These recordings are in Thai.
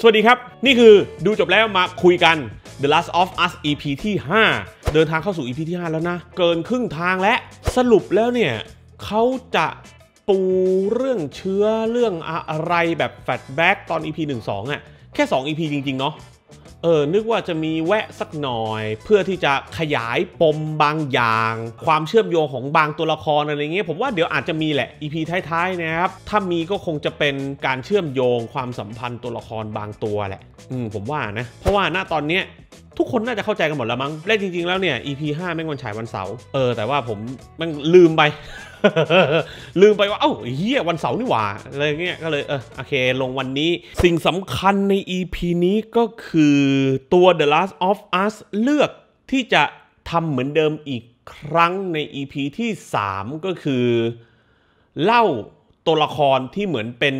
สวัสดีครับ นี่คือดูจบแล้วมาคุยกัน The Last of Us EP ที่ 5 เดินทางเข้าสู่ EP ที่ 5 แล้วนะ เกินครึ่งทางและสรุปแล้วเนี่ยเขาจะปูเรื่องเชื้อเรื่องอะไรแบบแฟลชแบ็กตอน EP 1 2อ่ะแค่ 2 EP จริง ๆ เนาะเออ นึกว่าจะมีแวะสักหน่อย เพื่อที่จะขยายปมบางอย่าง ความเชื่อมโยงของบางตัวละครอะไรเงี้ยผมว่าเดี๋ยวอาจจะมีแหละ EP ท้ายๆนะครับถ้ามีก็คงจะเป็นการเชื่อมโยงความสัมพันธ์ตัวละครบางตัวแหละอืมผมว่านะ เพราะว่าณตอนเนี้ยทุกคนน่าจะเข้าใจกันหมดแล้วมั้งและจริงๆแล้วเนี่ย EP 5แม่งวันฉายวันเสาร์ เออ แต่ว่าผมแม่งลืมไป ลืมไปว่า เอ้าเฮียวันเสาร์นี่หว่าอะไรเงี้ยก็เลยเออโอเคลงวันนี้ สิ่งสำคัญใน EP นี้ก็คือตัว The Last of Us เลือกที่จะทำเหมือนเดิมอีกครั้งใน EP ที่ 3 ก็คือ เล่าตัวละครที่เหมือนเป็น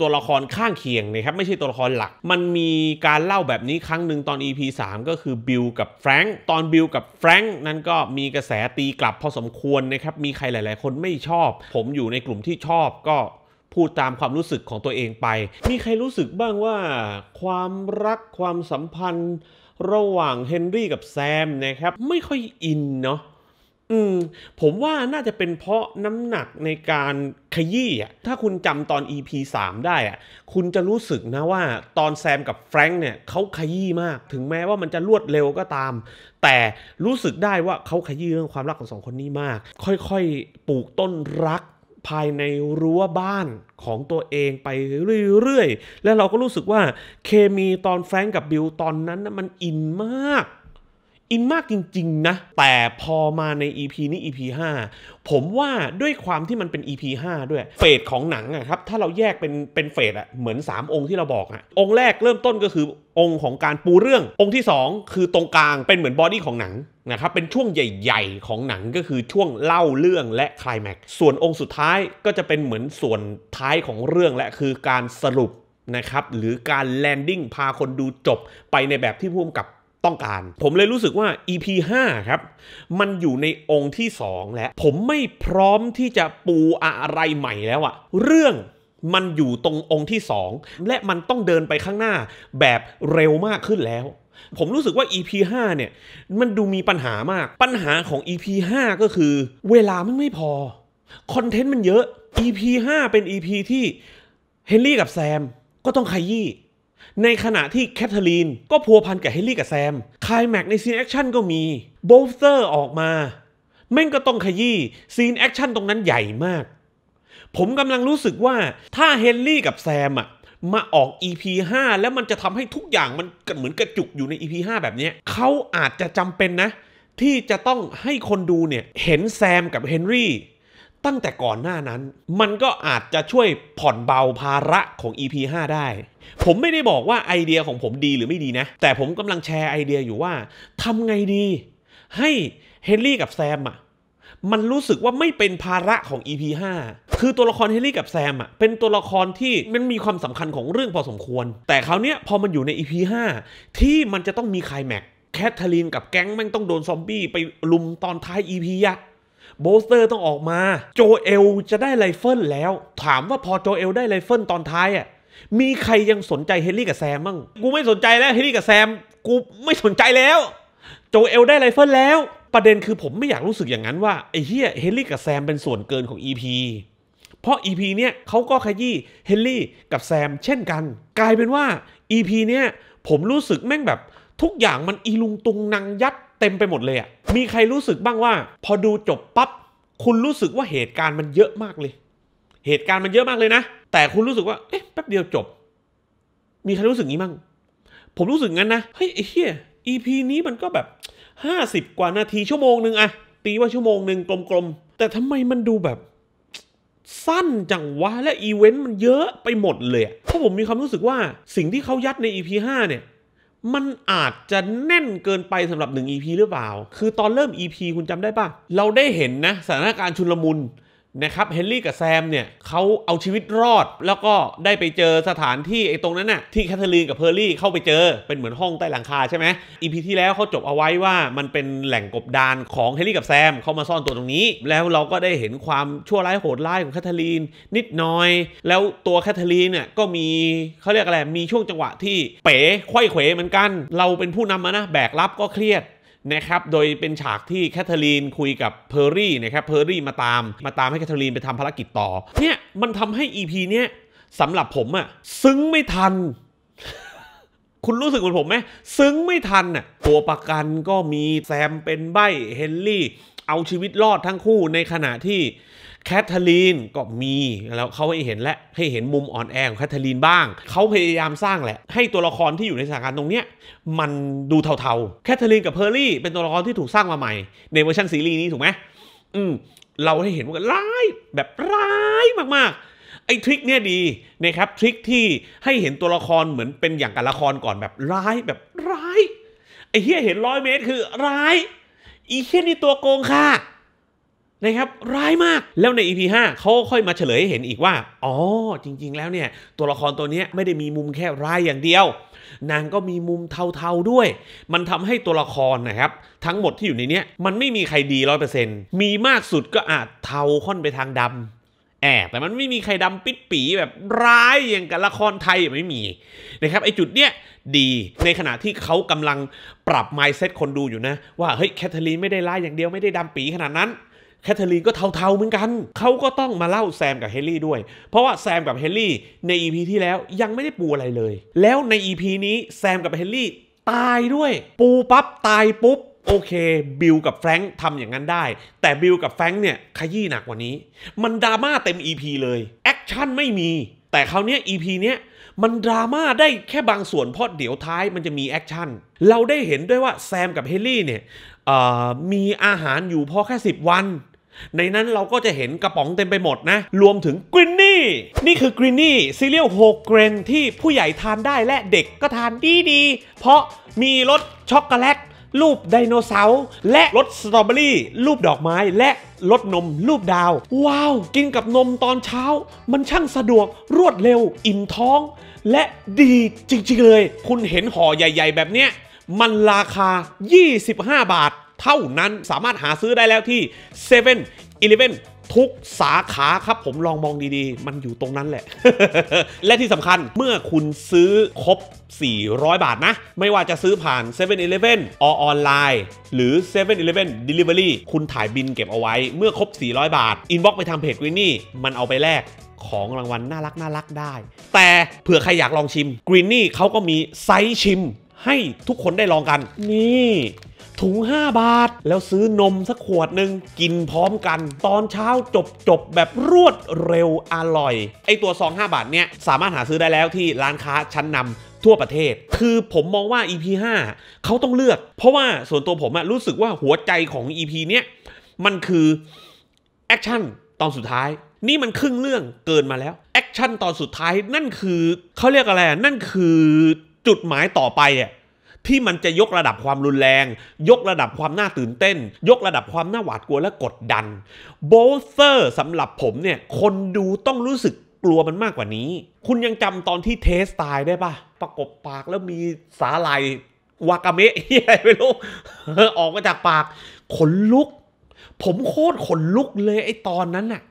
ตัวละครข้างเคียงนะครับ ไม่ใช่ตัวละครหลัก มันมีการเล่าแบบนี้ครั้งหนึ่งตอน EP 3 ก็คือบิลกับแฟรงค์ตอนบิลกับแฟรงค์นั้นก็มีกระแสตีกลับพอสมควรนะครับ มีใครหลายๆ คนไม่ชอบ ผมอยู่ในกลุ่มที่ชอบก็พูดตามความรู้สึกของตัวเองไป มีใครรู้สึกบ้างว่าความรักความสัมพันธ์ระหว่างเฮนรี่กับแซมนะครับไม่ค่อยอินเนาะืมผมว่าน่าจะเป็นเพราะน้ำหนักในการขยี้อ่ะถ้าคุณจำตอน EP 3ได้อ่ะคุณจะรู้สึกนะว่าตอนแซมกับแฟรงค์เนี่ยเขาขยี้มากถึงแม้ว่ามันจะรวดเร็วก็ตาม แต่รู้สึกได้ว่าเขาขยี้เรื่องความรักของสองคนนี้มากค่อยๆ ปลูกต้นรักภายในรั้วบ้านของตัวเองไปเรื่อยๆ แล้วเราก็รู้สึกว่าเคมีตอนแฟรงก์กับบิลตอนนั้นนะมันอินมากอินมากจริง ๆ นะ แต่พอมาใน EP นี้ EP 5ผมว่าด้วยความที่มันเป็น EP 5ด้วยเฟสของหนังอะครับ ถ้าเราแยกเป็นเป็นเฟสอะเหมือน 3 องค์ที่เราบอกอะองค์แรกเริ่มต้นก็คือองค์ของการปูเรื่อง องค์ที่ 2 คือตรงกลางเป็นเหมือนบอดี้ของหนังนะครับ เป็นช่วงใหญ่ ๆ ของหนังก็คือช่วงเล่าเรื่องและคลายแม็กส่วนองค์สุดท้ายก็จะเป็นเหมือนส่วนท้ายของเรื่องและคือการสรุปนะครับ หรือการแลนดิ้งพาคนดูจบไปในแบบที่พุ่มกับต้องการ ผมเลยรู้สึกว่า EP 5ครับ มันอยู่ในองค์ที่ 2 แล้ว ผมไม่พร้อมที่จะปูอะไรใหม่แล้วอะเรื่องมันอยู่ตรงองค์ที่ 2 และมันต้องเดินไปข้างหน้าแบบเร็วมากขึ้นแล้ว ผมรู้สึกว่า EP 5เนี่ย มันดูมีปัญหามาก ปัญหาของ EP 5ก็คือ เวลามันไม่พอ คอนเทนต์มันเยอะ EP 5เป็น EP ที่เฮนรี่กับแซม ก็ต้องขยี้ในขณะที่แคทเธอรีน ก็พัวพันกับเฮนรี่กับแซมคายแม็กในซีนแอคชั่นก็มีโบลสเตอร์ออกมา แม่งก็ต้องขยี้ซีนแอคชั่นตรงนั้นใหญ่มาก ผมกำลังรู้สึกว่าถ้าเฮนรี่กับแซมอะมาออก EP 5แล้วมันจะทำให้ทุกอย่างมันเหมือนกระจุกอยู่ใน EP 5แบบนี้ เขาอาจจะจำเป็นนะ ที่จะต้องให้คนดูเนี่ย เห็นแซมกับเฮนรี่ตั้งแต่ก่อนหน้านั้น มันก็อาจจะช่วยผ่อนเบาภาระของ EP 5 ได้ ผมไม่ได้บอกว่าไอเดียของผมดีหรือไม่ดีนะ แต่ผมกำลังแชร์ไอเดียอยู่ว่าทำไงดี ให้เฮนรี่กับแซมอะมันรู้สึกว่าไม่เป็นภาระของ EP 5 คือตัวละครเฮนรี่กับแซมอ่ะ เป็นตัวละครที่มันมีความสำคัญของเรื่องพอสมควร แต่คราวเนี้ยพอมันอยู่ใน EP 5ที่มันจะต้องมีคลายแม็กแคทเธอรีน กับแก๊งแม่งต้องโดนซอมบี้ไปลุมตอนท้าย EP อะโบสเตอร์ต้องออกมาโจเอลจะได้ไรเฟิลแล้ว ถามว่าพอโจเอลได้ไรเฟิลตอนท้ายอ่ะมีใครยังสนใจเฮลี่กับแซมั้งกูไม่สนใจแล้ว เฮลี่กับแซมกูไม่สนใจแล้วโจเอลได้ไรเฟิลแล้ว ประเด็นคือผมไม่อยากรู้สึกอย่างนั้นว่าไอ้เฮียเฮลี่กับแซมเป็นส่วนเกินของ EP เพราะ EP เนี้ยเขาก็ขยี้เฮลี่กับแซมเช่นกัน กลายเป็นว่า EP เนี้ยผมรู้สึกแม่งแบบทุกอย่างมันอีลุงตุงนางยัดเต็มไปหมดเลยอะมีใครรู้สึกบ้างว่า พอดูจบปับ๊บคุณรู้สึกว่าเหตุการณ์มันเยอะมากเลย เหตุการณ์มันเยอะมากเลยนะแต่คุณรู้สึกว่าเอ๊ะแป๊บเดียวจบ มีใครรู้สึกงี้มัางผมรู้สึกงั้นนะเฮ้ยไอ้เหี้ย EP นี้มันก็แบบ50กว่านาทีชั่วโมงหนึ่งอะตีว่าชั่วโมงหนึ่งกลมๆแต่ทำไมมันดูแบบ สั้นจังวะ และอีเวนต์มันเยอะไปหมดเลยเพราะผมมีความรู้สึกว่า สิ่งที่เขายัดใน EP 5เนี่ยมันอาจจะแน่นเกินไปสำหรับ 1 EP หรือเปล่า คือตอนเริ่ม EP คุณจำได้ปะเราได้เห็นนะสถานการณ์ชุลมุนนะครับเฮนรี่กับแซมเนี่ยเขาเอาชีวิตรอด แล้วก็ได้ไปเจอสถานที่ไอ้ตรงนั้นน่ะที่แคทเธอรีนกับเพอร์ลี่เข้าไปเจอเป็นเหมือนห้องใต้หลังคาใช่ไหมอีพีที่แล้วเขาจบเอาไว้ว่ามันเป็นแหล่งกบดานของเฮนรี่กับแซมเขามาซ่อนตัวตรงนี้ แล้วเราก็ได้เห็นความชั่วร้ายโหดร้ายของแคทเธอรีน นิดหน่อย แล้วตัวแคทเธอรีนเนี่ยก็มีเขาเรียกอะไรมีช่วงจังหวะที่เป๋ไข้เขวเหมือนกันเราเป็นผู้นำมานะแบกรับก็เครียดนะครับ โดยเป็นฉากที่แคทเธอรีนคุยกับเพอร์รี่นะครับเพอร์รี่มาตามมาตามให้แคทเธอรีนไปทำภารกิจต่อ เนี่ยมันทำให้ EP เนี้ยสำหรับผมอะซึ้งไม่ทัน คุณรู้สึกเหมือนผมไหมซึ้งไม่ทันน่ะตัวประกันก็มีแซมเป็นใบเฮนรี่ เอาชีวิตรอดทั้งคู่ในขณะที่แคทเธอรีนก็มี แล้วเขาให้เห็นและ ให้เห็นมุมอ่อนแอของแคทเธอรีนบ้าง เขาพยายามสร้างแหละ ให้ตัวละครที่อยู่ในสถานการณ์ตรงเนี้ยมันดูเทาๆ แคทเธอรีนกับเพอร์ลี่เป็นตัวละครที่ถูกสร้างมาใหม่ ในเวอร์ชันซีรีส์นี้ถูกไหมอืม เราให้เห็นว่าร้าย แบบร้ายมากๆ ไอ้ทริคเนี่ยดีนะครับทริคที่ให้เห็นตัวละครเหมือนเป็นอย่างกับละครก่อนแบบร้าย แบบร้าย ไอ้เฮียเห็นร้อยเมตรคือร้าย อีเฮียนี่ตัวโกงค่ะนะครับร้ายมากแล้วใน EP 5เขาค่อยมาเฉลยให้เห็นอีกว่า อ๋อ จริง ๆ แล้วเนี่ยตัวละครตัวนี้ไม่ได้มีมุมแค่ร้ายอย่างเดียว นางก็มีมุมเทาๆด้วย มันทำให้ตัวละครนะครับทั้งหมดที่อยู่ในนี้มันไม่มีใครดีร้อยเปอร์เซ็นต์มีมากสุดก็อาจเทาค่อนไปทางดำแอบแต่มันไม่มีใครดำปิดปีแบบร้ายอย่างกับละครไทยไม่มีนะครับไอจุดเนี้ยดีในขณะที่เขากำลังปรับไมซ์เซ็ตคนดูอยู่นะ ว่าเฮ้ยแคทเธอรีนไม่ได้ร้ายอย่างเดียวไม่ได้ดำปีขนาดนั้นแคทเธอรีนก็เทาๆเหมือนกัน เขาก็ต้องมาเล่าแซมกับเฮลลี่ด้วย เพราะว่าแซมกับเฮลลี่ใน EP ที่แล้วยังไม่ได้ปูอะไรเลย แล้วใน EP นี้แซมกับเฮลลี่ตายด้วย ปูปับ๊บตายปุ๊บโอเคบิลกับแฟรงค์ทำอย่างนั้นได้แต่บิลกับแฟรงค์เนี่ยขยี้หนักกว่านี้ มันดราม่าเต็ม EP เลยแอคชั่นไม่มีแต่คราวนี้ EP เนี้ยมันดราม่าได้แค่บางส่วนเพราะเดี๋ยวท้ายมันจะมีแอคชั่นเราได้เห็นด้วยว่าแซมกับเฮลลี่เนี่ยมีอาหารอยู่พอแค่ 10 วันในนั้นเราก็จะเห็นกระป๋องเต็มไปหมดนะ รวมถึงกรินนี่นี่คือกรินนี่ซีเรียลโฮเกรนที่ผู้ใหญ่ทานได้และเด็กก็ทานดีดี เพราะมีรสช็อกโกแลตรูปไดโนเสาร์และรสสตรอเบอรี่ รูปดอกไม้และรสนมรูปดาว ว้าว กินกับนมตอนเช้า มันช่างสะดวกรวดเร็วอิ่มท้อง และดีจริงๆเลย คุณเห็นห่อใหญ่ๆแบบเนี้ยมันราคา 25 บาทเท่านั้นสามารถหาซื้อได้แล้วที่7 e เ e ่ e ทุกสาขาครับผมลองมองดีๆ มันอยู่ตรงนั้นแหละ และที่สำคัญเมื่อคุณซื้อครบ 400 บาทนะ ไม่ว่าจะซื้อผ่าน7 e เ e ่ e อออนไลน์หรือ7 e เ e ่ e Delivery คุณถ่ายบินเก็บเอาไว้ เมื่อครบ 400 บาทอินบ็อกไปทำเพจวินนี่มันเอาไปแลกของรางวัลน่ารักน่ารักได้ แต่เผื่อใครอยากลองชิมกรีนนี่เขาก็มีไซส์ชิม ให้ทุกคนได้ลองกัน นี่ถุง 5 บาท แล้วซื้อนมสักขวดหนึ่ง กินพร้อมกัน ตอนเช้าจบจบแบบรวดเร็วอร่อย ไอตัวซอง5บาทเนี่ยสามารถหาซื้อได้แล้วที่ร้านค้าชั้นนำทั่วประเทศ คือผมมองว่า EP 5เขาต้องเลือก เพราะว่าส่วนตัวผมรู้สึกว่าหัวใจของ EP เนี้ยมันคือแอคชั่นตอนสุดท้าย นี่มันครึ่งเรื่องเกินมาแล้ว แอคชั่นตอนสุดท้ายนั่นคือเขาเรียกอะไรนั่นคือจุดหมายต่อไปอ่ะที่มันจะยกระดับความรุนแรง ยกระดับความน่าตื่นเต้น ยกระดับความน่าหวาดกลัวและกดดัน โบสเตอร์สำหรับผมเนี่ย คนดูต้องรู้สึกกลัวมันมากกว่านี้ คุณยังจำตอนที่เทสตายได้ปะประกบปากแล้วมีสาลายวากาเมะไม่รู้ออกมาจากปากขนลุก ผมโคตรขนลุกเลยไอตอนนั้นน่ะ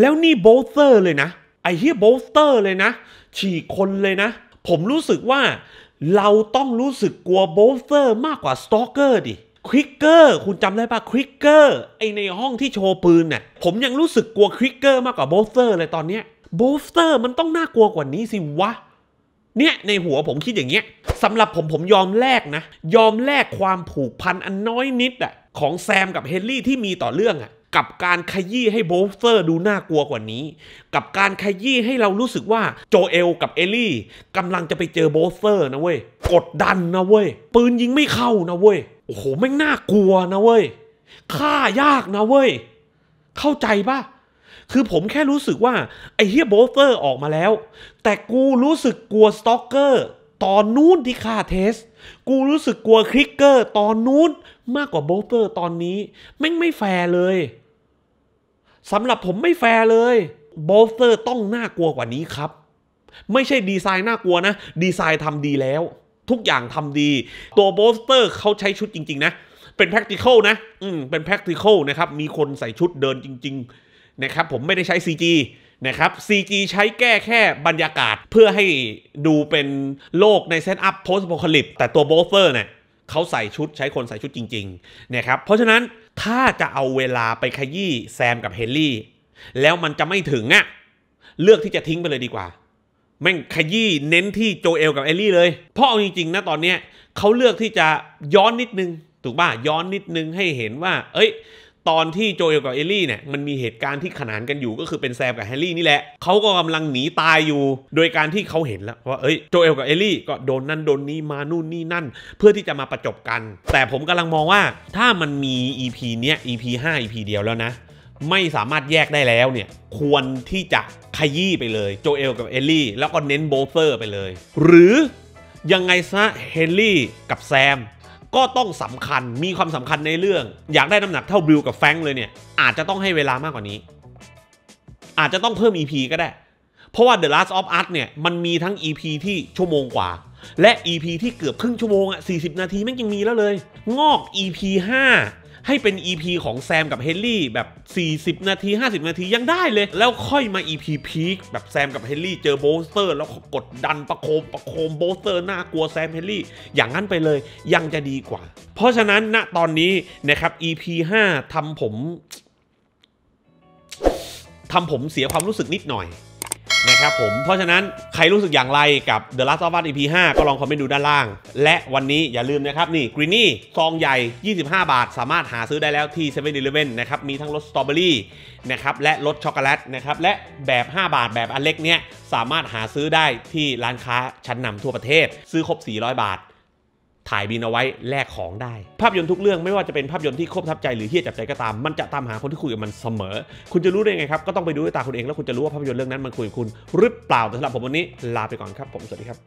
แล้วนี่โบสเตอร์เลยนะ ไอเฮียโบสเตอร์เลยนะ ฉีกคนเลยนะ ผมรู้สึกว่าเราต้องรู้สึกกลัวโบลเฟอร์มากกว่าสตอกเกอร์ดิควิกเกอร์ คุณจำได้ปะควิกเกอร์ ไอในห้องที่โชว์ปืนเนี่ยผมยังรู้สึกกลัวควิกเกอร์มากกว่าโบลเฟอร์เลยตอนเนี้ยโบลเฟอร์มันต้องน่ากลัวกว่านี้สิ วะ เนี่ย ในหัวผมคิดอย่างเงี้ยสำหรับผม ผมยอมแลกนะ ยอมแลกความผูกพันอันน้อยนิดอะของแซมกับเฮนรี่ที่มีต่อเรื่องอะกับการขยี้ให้โบลสเตอร์ดูน่ากลัวกว่านี้ กับการขยี้ให้เรารู้สึกว่าโจเอลกับเอลลี่กำลังจะไปเจอโบลสเตอร์นะเว้ยกดดันนะ เว้ยปืนยิงไม่เข้านะเว้ยโอ้โหแม่งน่ากลัวนะเว้ยฆ่ายากนะเว้ยเข้าใจปะคือผมแค่รู้สึกว่าไอ้เฮียโบลสเตอร์ออกมาแล้ว แต่กูรู้สึกกลัวสต็อกเกอร์ตอนนู้นที่ฆ่าเทส กูรู้สึกกลัวคลิกเกอร์ ตอนนู้นมากกว่าโบลเตอร์ตอนนี้แม่งไม่แฟร์เลยสำหรับผมไม่แฟร์เลยโบสเตอร์ต้องน่ากลัวกว่านี้ครับ ไม่ใช่ดีไซน์น่ากลัวนะ ดีไซน์ทำดีแล้ว ทุกอย่างทำดี ตัวโบสเตอร์เขาใช้ชุดจริงๆ นะ เป็น practical นะอืมเป็น practical นะครับ มีคนใส่ชุดเดินจริง ๆ นะครับ ผมไม่ได้ใช้ CG นะครับ CG ใช้แก้แค่บรรยากาศเพื่อให้ดูเป็นโลกในเซตอัพโพสต์โพคลิปแต่ตัวโบสเตอร์เนี่ยเขาใส่ชุดใช้คนใส่ชุดจริงๆนะครับเพราะฉะนั้นถ้าจะเอาเวลาไปขยี้แซมกับเฮลลี่ แล้วมันจะไม่ถึงอะเลือกที่จะทิ้งไปเลยดีกว่าแม่งขยี้เน้นที่โจเอลกับเอลลี่เลย เพราะเอาจริงๆนะตอนเนี้ยเขาเลือกที่จะย้อนนิดนึง ถูกป่ะ ย้อนนิดนึงให้เห็นว่าเอ้ยตอนที่โจเอลกับเอลลี่เนี่ยมันมีเหตุการณ์ที่ขนานกันอยู่ก็คือเป็นแซมกับแฮร์รี่นี่แหละเขาก็กำลังหนีตายอยู่โดยการที่เขาเห็นแล้วว่าเอ้ยโจเอลกับเอลลี่ก็โดนนั่นโดนนี้ มา นู่นนี่นั่น เพื่อที่จะมาประจบกัน แต่ผมกำลังมองว่า ถ้ามันมี EP เนี้ย EP 5 EP เดียวแล้วนะ ไม่สามารถแยกได้แล้วเนี่ย ควรที่จะขยี้ไปเลยโจเอลกับเอลลี่แล้วก็เน้นโบเฟอร์ไปเลย หรือยังไงซะเฮนรี่กับแซมก็ต้องสำคัญมีความสำคัญในเรื่อง อยากได้น้าหนักเท่าบิลกับแฟงเลยเนี่ย อาจจะต้องให้เวลามากกว่านี้ อาจจะต้องเพิ่ม EP ก็ได้ เพราะว่า The Last of Us เนี่ย มันมีทั้ง EP ที่ชั่วโมงกว่า และ EP ที่เกือบครึ่งชั่วโมงอะ40 นาทีแม่งยังมีแล้วเลย งอก EP 5ให้เป็น EP ของแซมกับเฮนรี่ แบบ 40 นาที 50 นาทียังได้เลย แล้วค่อยมา EP พีพีคแบบแซมกับเฮนรี่ เจอโบสเตอร์ แล้วกดดันประโคมประโคมโบสเตอร์ หน้ากลัวแซมเฮนรี่ อย่างนั้นไปเลยยังจะดีกว่า เพราะฉะนั้นณตอนนี้นะครับ EP 5ทำผมทำผมเสียความรู้สึกนิดหน่อยนะครับผมเพราะฉะนั้นใครรู้สึกอย่างไรกับ The Last of Us EP 5ก็ลองคอมเมนต์ดูด้านล่าง และวันนี้อย่าลืมนะครับ นี่กรีนี่ซองใหญ่ 25 บาท สามารถหาซื้อได้แล้วที่7 e เ e ่ e อนะครับมีทั้งรสสตรอเบอรี่นะครับและรสช็อกโกแลตนะครับและแบบ 5 บาทแบบอันเล็กเนี้ยสามารถหาซื้อได้ที่ร้านค้าชั้นนำทั่วประเทศ ซื้อครบ 400 บาทถ่ายบินเอาไว้แลกของได้ ภาพยนตร์ทุกเรื่องไม่ว่าจะเป็นภาพยนตร์ที่ครบทับใจหรือเฮี้ยจับใจก็ตาม มันจะตามหาคนที่คุยกับมันเสมอ คุณจะรู้ได้ไงครับ ก็ต้องไปดูด้วยตาคุณเองแล้วคุณจะรู้ว่าภาพยนตร์เรื่องนั้นมันคุยกับคุณ หรือเปล่าแต่สำหรับผมวันนี้ลาไปก่อนครับ ผม สวัสดีครับ